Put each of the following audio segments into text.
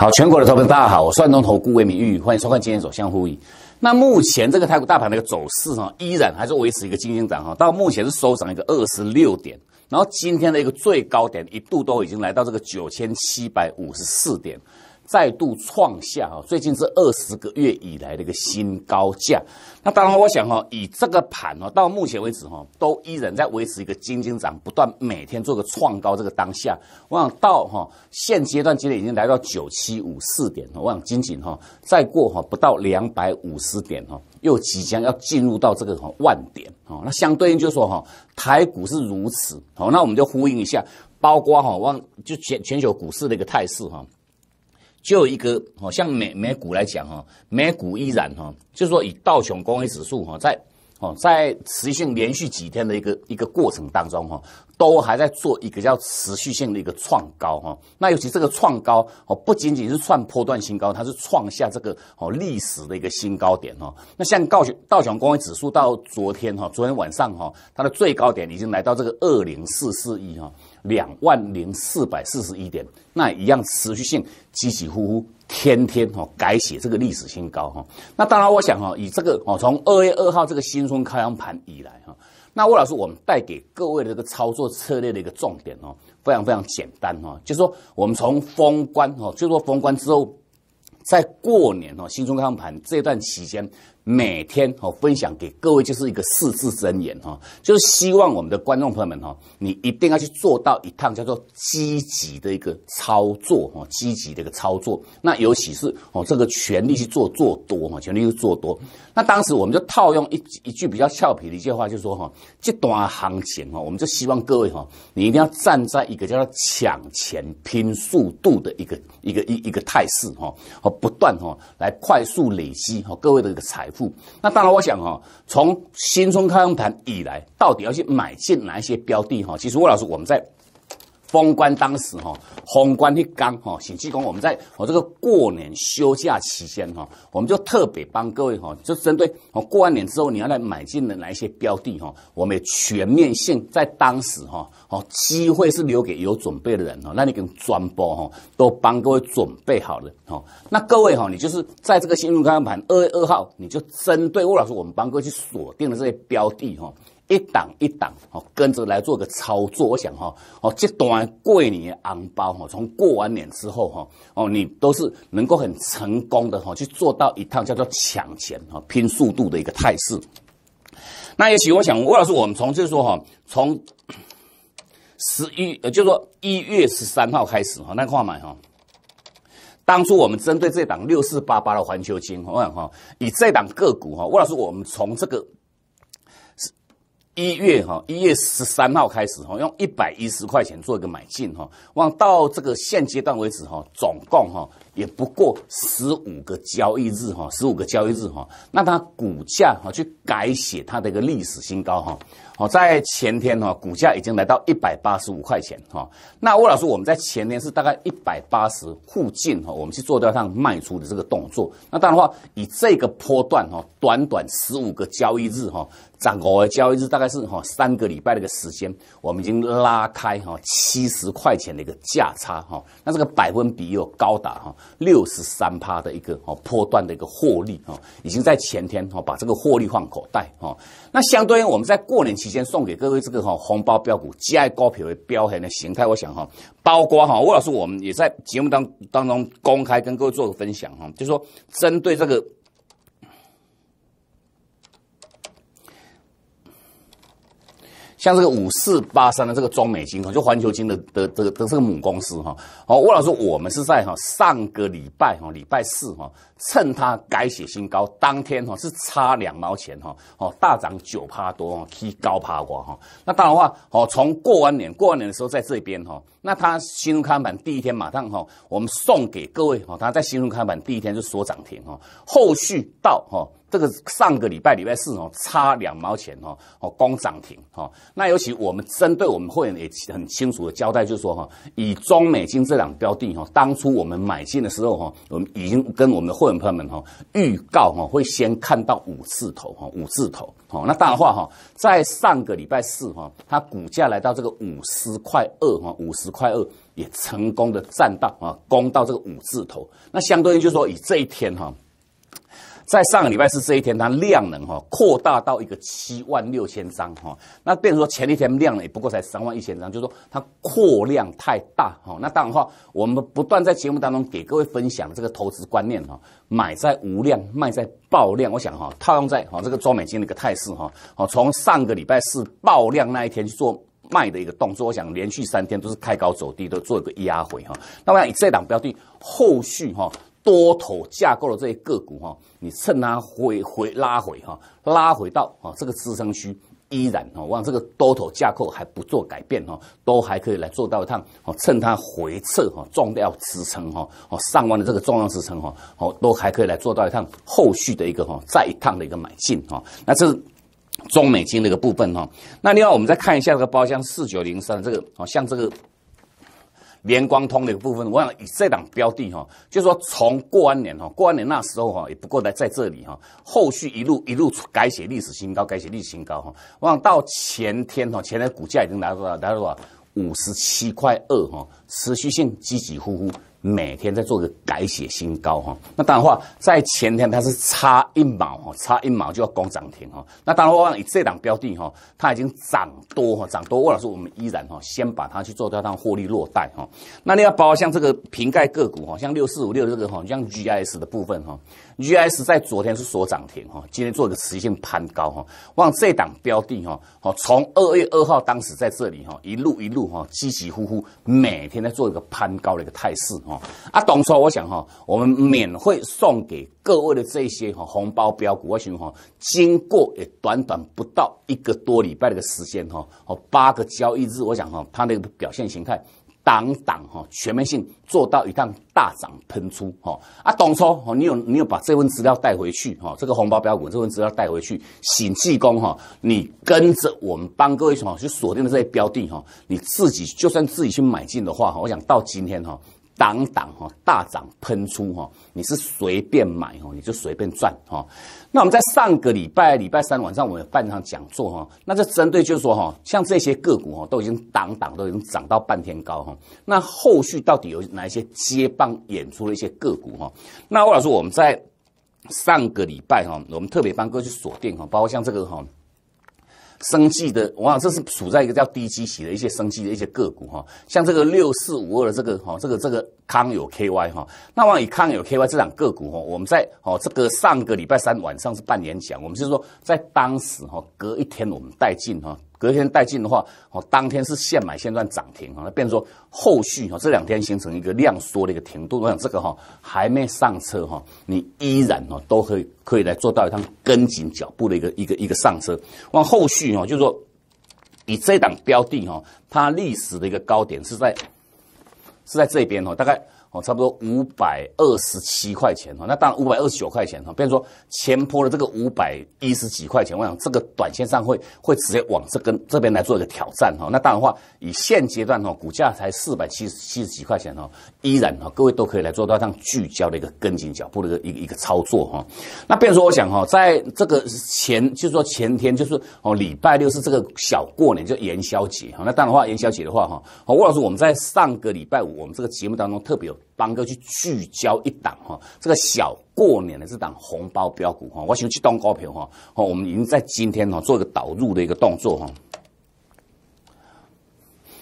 好，全国的朋友们，大家好，我是万中投顾魏明玉，欢迎收看《今天走向呼应》。那目前这个泰国大盘的一个走势哈，依然还是维持一个金星涨哈，到目前是收涨一个二十六点，然后今天的一个最高点一度都已经来到这个九千七百五十四点。再度创下哈最近这二十个月以来的一个新高价，那当然我想哈以这个盘哦到目前为止哈都依然在维持一个金金涨，不断每天做个创高这个当下，我想到哈现阶段今天已经来到九七五四点，我想仅仅哈再过哈不到两百五十点哈，又即将要进入到这个哈万点哈，那相对应就是说哈台股是如此好，那我们就呼应一下，包括哈往就全全球股市的一个态势哈。就有一个，好像美美股来讲，哈，美股依然哈，就是说以道琼工业指数哈，在哦，在持续性连续几天的一个一个过程当中哈，都还在做一个叫持续性的一个创高哈。那尤其这个创高哦，不仅仅是创破段新高，它是创下这个哦历史的一个新高点哈。那像道琼道琼工业指数到昨天哈，昨天晚上哈，它的最高点已经来到这个二零四四亿哈。两万零四百四十一点，那一样持续性起起伏伏，天天哈改写这个历史新高哈。那当然，我想哈，以这个哦，从二月二号这个新春开阳盘以来哈，那魏老师我们带给各位的这个操作策略的一个重点哦，非常非常简单哈，就是说我们从封关哦，就说封关之后。在过年哈，新春开盘这段期间，每天哦分享给各位就是一个四字真言哈，就是希望我们的观众朋友们哈，你一定要去做到一趟叫做积极的一个操作哈，积极的一个操作。那尤其是哦，这个全力去做做多哈，全力去做多。那当时我们就套用一一句比较俏皮的一句话，就说哈，这段行情哈，我们就希望各位哈，你一定要站在一个叫做抢钱拼速度的一个一个一一个态势哈，哦。不断哈来快速累积哈各位的一个财富，那当然我想哈从新春开盘以来，到底要去买进哪一些标的哈？其实魏老师我们在。封关当时哈，封关一刚哈，请济公，我们在我这个过年休假期间哈，我们就特别帮各位哈，就针对我过完年之后你要来买进的哪一些标的哈，我们也全面性在当时哈，哦，机会是留给有准备的人哦，那那个专播哈，都帮各位准备好了哦，那各位哈，你就是在这个新月开盘二月二号，你就针对魏老师我们帮各位去锁定的这些标的哈。一档一档哦，跟着来做个操作。我想哈，哦，这段过年红包哈，从过完年之后哈，哦，你都是能够很成功的哈，去做到一趟叫做抢钱哈、拼速度的一个态势。那也许我想，魏老师，我们从就是说哈，从十一，呃，就是说一月十三号开始哈，那跨买哈，当初我们针对这档六四八八的环球金，我想哈，以这档个股哈，魏老师，我们从这个。一月哈，一月十三号开始哈，用一百一十块钱做一个买进哈，往到这个现阶段为止哈，总共哈。也不过十五个交易日哈，十五个交易日哈，那它股价哈去改写它的一个历史新高哈。好，在前天哈，股价已经来到一百八十五块钱哈。那魏老师，我们在前天是大概一百八十附近哈，我们去做掉上卖出的这个动作。那当然的话，以这个波段哈，短短十五个交易日哈，涨五个交易日大概是哈三个礼拜的一个时间，我们已经拉开哈七十块钱的一个价差哈。那这个百分比又高达哈。六十三趴的一个哦，波段的一个获利哦，已经在前天哦，把这个获利放口袋哦。那相对于我们在过年期间送给各位这个哈红包标股，G I 高票的标的的形态，我想哈，包括哈，吴老师我们也在节目当当中公开跟各位做个分享哈，就说针对这个。像这个五四八三的这个中美金哈，就环球金的的的的这个母公司哈。好，魏老师，我们是在哈上个礼拜哈礼拜四哈，趁它改写新高当天哈是差两毛钱哈，哦大涨九趴多哈，高趴过哈。那当然话哦，从过完年过完年的时候在这边哈，那它新中开盘第一天马上哈，我们送给各位哈，它在新中开盘第一天就缩涨停哈，后续到哈。这个上个礼拜礼拜四哦，差两毛钱哦，哦，攻涨停哦。那尤其我们针对我们会员也很清楚的交代，就是说哈，以中美金这两标的哈，当初我们买进的时候哈，我们已经跟我们的会员朋友们哈预告哈，会先看到五字头哈，五字头。哦。那当然话哈，在上个礼拜四哈，它股价来到这个五十块二哈，五十块二也成功的站到啊，攻到这个五字头。那相对于就是说以这一天哈。在上个礼拜四这一天，它量能哈扩大到一个七万六千张哈，那变成说前一天量也不过才三万一千张，就是说它扩量太大哈。那当然话，我们不断在节目当中给各位分享这个投资观念哈，买在无量，卖在爆量。我想哈套用在啊这个中美金的一个态势哈，哦从上个礼拜四爆量那一天去做卖的一个动作，我想连续三天都是开高走低，都做一个压回哈。那么以这档标的后续哈。多头架构的这些个股哈，你趁它回回拉回哈，拉回到啊这个支撑区依然哦，往这个多头架构还不做改变哈，都还可以来做到一趟哦，趁它回撤哈，重要支撑哈，哦上完的这个重要支撑哈，哦都还可以来做到一趟后续的一个哈再一趟的一个买进哈，那这是中美金的一个部分哈，那另外我们再看一下这个包厢四九零三这个哦像这个。联光通的一个部分，我想以这档标的哈，就说从过完年哈，过完年那时候哈，也不过来在这里哈，后续一路一路改写历史新高，改写历史新高哈，我想到前天哈，前天股价已经来到来到五十七块二哈，持续性起起伏伏。每天在做个改写新高哈，那当然话在前天它是差一毛哈，差一毛就要攻涨停哈。那当然话以这档标的哈，它已经涨多哈，涨多。汪老师，我们依然哈，先把它去做掉，让获利落袋哈。那你要包括像这个瓶盖个股哈，像六四五六这个哈，像 G S 的部分哈，G S 在昨天是锁涨停哈，今天做一个持续性攀高哈。望这档标的哈，好，从二月二号当时在这里哈，一路一路哈，起起伏伏，每天在做一个攀高的一个态势。啊，董叔，我想哈，我们免费送给各位的这些哈红包标股，为什么哈？经过也短短不到一个多礼拜的个时间哈，哦，八个交易日，我想哈，它那个表现形态，档档哈，全面性做到一趟大涨喷出哈。啊，董叔，你有你有把这份资料带回去哈，这个红包标股，这份资料带回去，醒济公哈，你跟着我们帮各位什么去锁定的这些标的哈，你自己就算自己去买进的话哈，我想到今天哈。涨涨哈大涨喷出哈，你是随便买哈你就随便赚哈。那我们在上个礼拜礼拜三晚上我们办一场讲座哈，那这针对就是说哈，像这些个股哈都已经涨涨都已经涨到半天高哈，那后续到底有哪一些接棒演出的一些个股哈？那魏老师我们在上个礼拜哈，我们特别帮各位去锁定哈，包括像这个哈。生技的哇，这是处在一个叫低基息的一些生技的一些个股哈，像这个六四五二的这个哈，这个这个康友 KY 哈，那么以康友 KY 这两个股哈，我们在哦这个上个礼拜三晚上是半演讲，我们就是说在当时哈隔一天我们带进哈。隔天带进的话，哦，当天是现买现赚涨停啊，那变说后续哈这两天形成一个量缩的一个停顿，我想这个哈还没上车哈，你依然哦都可以可以来做到一趟跟紧脚步的一个一个一个上车。往后续哦，就说以这档标的哈，它历史的一个高点是在是在这边哦，大概。哦，差不多五百二十七块钱哦，那当然五百二十九块钱哦。比如说前坡的这个五百一十几块钱，我想这个短线上会会直接往这根这边来做一个挑战哈。那当然的话，以现阶段哈，股价才四百七十七十几块钱哦，依然哈，各位都可以来做到这样聚焦的一个跟进脚步的一个一个操作哈。那比如说，我想哈，在这个前就是说前天就是哦，礼拜六是这个小过年，就元宵节哈。那当然话，元宵节的话哈，吴老师我们在上个礼拜五，我们这个节目当中特别有。帮哥去聚焦一档哈，这个小过年的这档红包标股哈，我喜欢去当高票哈。好，我们已经在今天哈做一个导入的一个动作哈。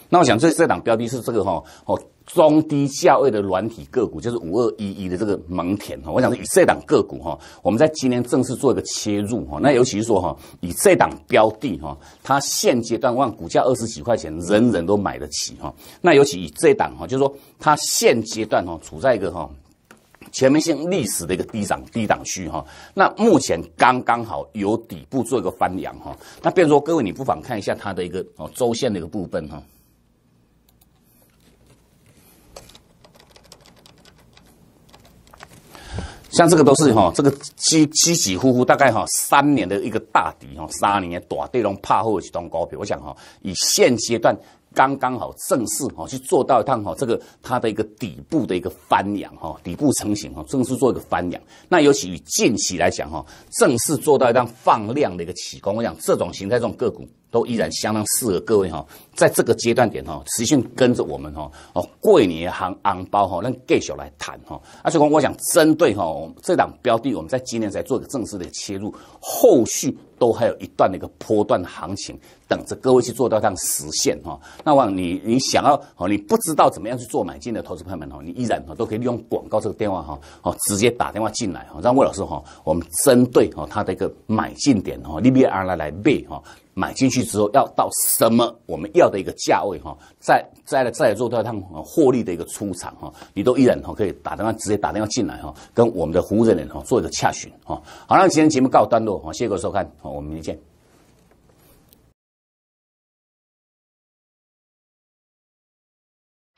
那我想这这档标的是这个哈哦。中低价位的软体个股，就是五二一一的这个蒙恬哈，我想以这档个股哈，我们在今年正式做一个切入哈。那尤其是说哈，以这档标的哈，它现阶段看股价二十几块钱，人人都买得起哈。那尤其以这档哈，就是说它现阶段哈处在一个哈前面性历史的一个低档低档区哈。那目前刚刚好有底部做一个翻扬哈。那比如说各位，你不妨看一下它的一个哦周线的一个部分哈。像这个都是哈，这个几几几乎乎大概哈三年的一个大底哈，三年短对龙怕后几冲高票。我想哈，以现阶段。刚刚好正式哈去做到一趟哈这个它的一个底部的一个翻扬哈底部成型哈正式做一个翻扬，那尤其与近期来讲哈正式做到一趟放量的一个启功，我想这种形态这种个股都依然相当适合各位哈，在这个阶段点哈持续跟着我们哈哦贵年行昂包哈让 g e e 小来谈哈，阿水哥我想针对哈这档标的我们在今年才做一个正式的切入，后续。都还有一段的一个波段行情等着各位去做到这样实现哈，那么你你想要哦，你不知道怎么样去做买进的投资朋友们哦，你依然哦都可以利用广告这个电话哈哦直接打电话进来哈，让魏老师哈我们针对哦他的一个买进点哈，你别阿拉来背哈。买进去之后要到什么我们要的一个价位哈，再再来再来做掉一趟获利的一个出场哈，你都依然哈可以打电话直接打电话进来哈，跟我们的服务人员哈做一个洽询哈。好，那今天节目告段落哈，谢谢各位收看我们明天见。